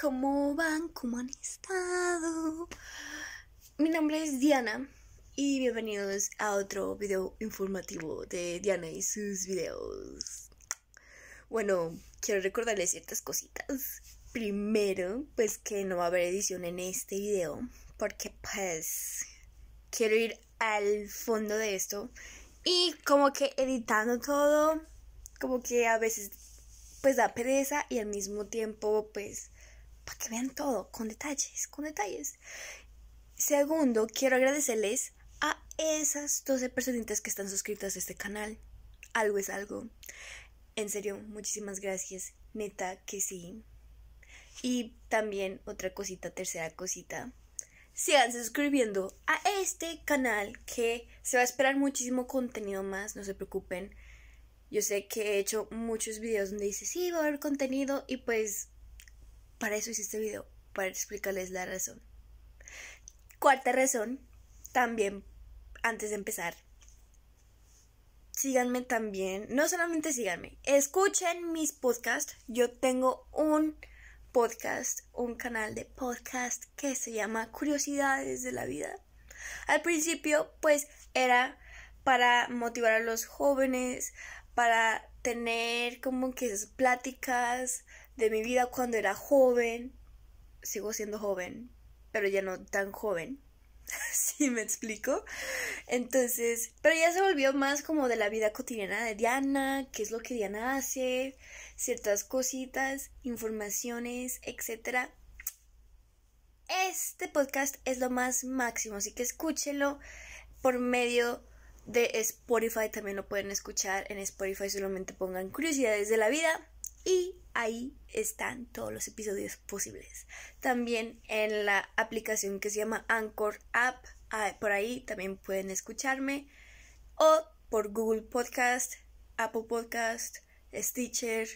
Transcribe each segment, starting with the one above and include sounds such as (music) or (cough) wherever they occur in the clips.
¿cómo van? ¿Cómo han estado? Mi nombre es Diana y bienvenidos a otro video informativo de Diana y sus videos. Bueno, quiero recordarles ciertas cositas. Primero, pues que no va a haber edición en este video porque pues quiero ir al fondo de esto y como que editando todo, como que a veces pues da pereza y al mismo tiempo pues para que vean todo con detalles, con detalles. Segundo, quiero agradecerles a esas 12 personitas que están suscritas a este canal. Algo es algo. En serio, muchísimas gracias. Neta que sí. Y también otra cosita, tercera cosita. Sigan suscribiendo a este canal que se va a esperar muchísimo contenido más, no se preocupen. Yo sé que he hecho muchos videos donde dice, sí, va a haber contenido y pues para eso hice este video, para explicarles la razón. Cuarta razón, también antes de empezar, síganme también, no solamente síganme, escuchen mis podcasts. Yo tengo un podcast, un canal de podcast que se llama Curiosidades de la Vida. Al principio, pues era para motivar a los jóvenes, para tener como que esas pláticas de mi vida cuando era joven. Sigo siendo joven, pero ya no tan joven. si (laughs) me explico? Entonces, pero ya se volvió más como de la vida cotidiana de Diana, qué es lo que Diana hace, ciertas cositas, informaciones, etc. Este podcast es lo más máximo, así que escúchelo por medio de Spotify también lo pueden escuchar. En Spotify solamente pongan curiosidades de la vida y ahí están todos los episodios posibles. También en la aplicación que se llama Anchor App, ah, por ahí también pueden escucharme. O por Google Podcast, Apple Podcast, Stitcher,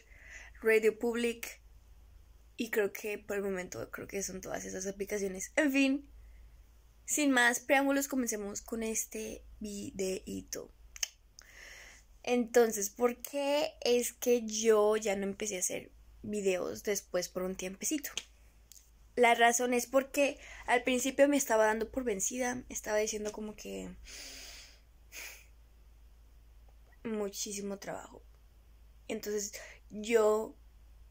Radio Public. Y creo que por el momento, creo que son todas esas aplicaciones. En fin, sin más preámbulos, comencemos con este videíto. Entonces, ¿por qué es que yo ya no empecé a hacer videos después por un tiempecito? La razón es porque al principio me estaba dando por vencida, estaba diciendo como que muchísimo trabajo. Entonces yo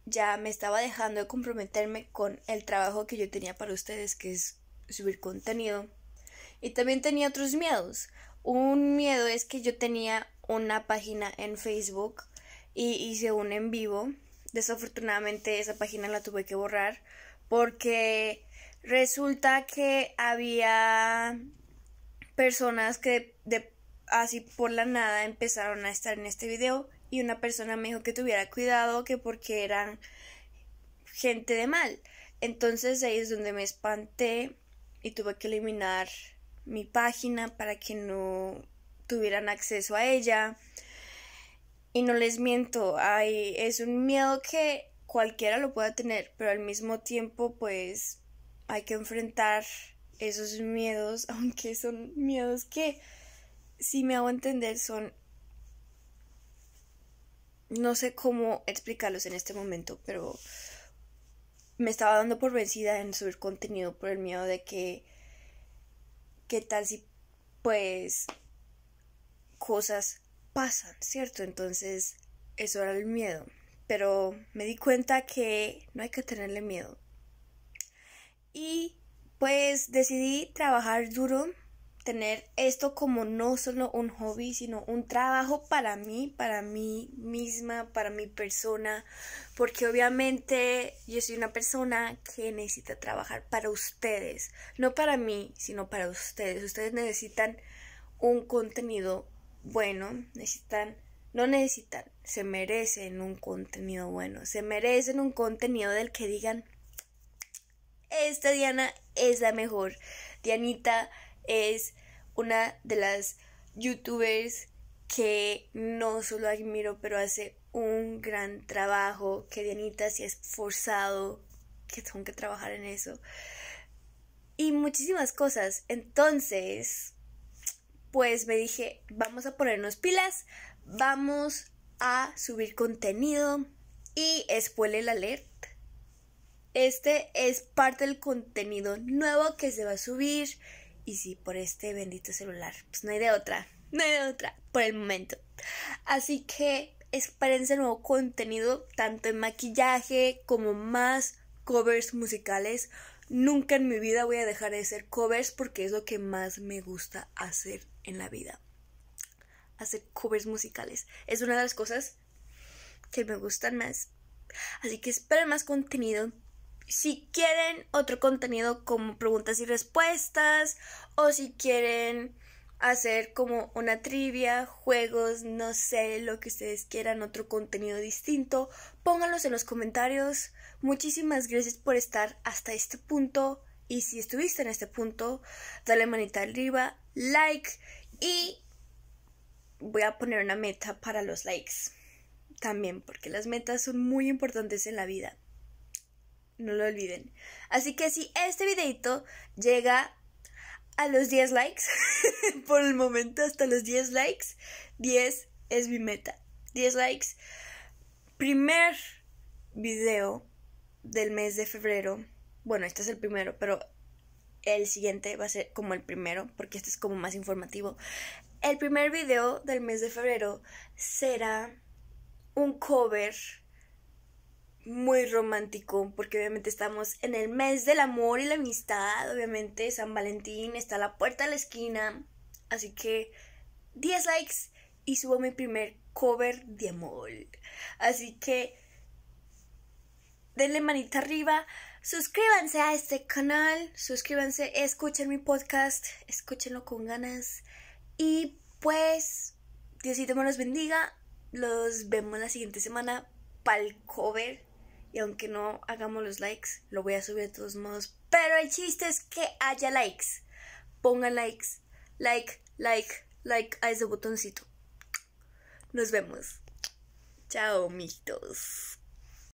ya me estaba dejando de comprometerme con el trabajo que yo tenía para ustedes, que es subir contenido. Y también tenía otros miedos. Un miedo es que yo tenía una página en Facebook y hice un en vivo. Desafortunadamente esa página la tuve que borrar porque resulta que había personas que de, así por la nada empezaron a estar en este video y una persona me dijo que tuviera cuidado que porque eran gente de mal. Entonces ahí es donde me espanté y tuve que eliminar mi página para que no tuvieran acceso a ella. Y no les miento, hay, es un miedo que cualquiera lo pueda tener, pero al mismo tiempo pues hay que enfrentar esos miedos, (laughs) aunque son miedos que, si me hago entender, son... No sé cómo explicarlos en este momento, pero me estaba dando por vencida en subir contenido por el miedo de que qué tal si pues cosas pasan, ¿cierto? Entonces eso era el miedo. Pero me di cuenta que no hay que tenerle miedo. Y pues decidí trabajar duro tener esto como no solo un hobby, sino un trabajo para mí, para mí misma, para mi persona, porque obviamente yo soy una persona que necesita trabajar para ustedes, no para mí, sino para ustedes. Ustedes necesitan un contenido bueno, necesitan, no necesitan, se merecen un contenido bueno, se merecen un contenido del que digan, esta Diana es la mejor, Dianita es una de las youtubers que no solo admiro, pero hace un gran trabajo, que Dianita se ha esforzado, que tengo que trabajar en eso, y muchísimas cosas. Entonces, pues me dije, vamos a ponernos pilas, vamos a subir contenido y spoiler alert. Este es parte del contenido nuevo que se va a subir y sí, por este bendito celular. Pues no hay de otra, no hay de otra por el momento. Así que ese nuevo contenido, tanto en maquillaje como más covers musicales. Nunca en mi vida voy a dejar de hacer covers porque es lo que más me gusta hacer en la vida. Hacer covers musicales. Es una de las cosas que me gustan más. Así que esperen más contenido si quieren otro contenido como preguntas y respuestas o si quieren hacer como una trivia, juegos, no sé, lo que ustedes quieran, otro contenido distinto, pónganlos en los comentarios. Muchísimas gracias por estar hasta este punto y si estuviste en este punto, dale manita arriba, like y voy a poner una meta para los likes también, porque las metas son muy importantes en la vida no lo olviden. Así que si este videito llega a los 10 likes, (laughs) por el momento hasta los 10 likes, 10 es mi meta. 10 likes. Primer video del mes de febrero. Bueno, este es el primero, pero el siguiente va a ser como el primero, porque este es como más informativo. El primer video del mes de febrero será un cover muy romántico, porque obviamente estamos en el mes del amor y la amistad, obviamente San Valentín está a la puerta de la esquina, así que 10 likes y subo mi primer cover de amor. Así que denle manita arriba, suscríbanse a este canal, suscríbanse, escuchen mi podcast, escúchenlo con ganas y pues Diosito me los bendiga, los vemos la siguiente semana para el cover y aunque no hagamos los likes, lo voy a subir de todos modos. Pero el chiste es que haya likes. Pongan likes. Like, like, like a ese botoncito. Nos vemos. Chao, mitos.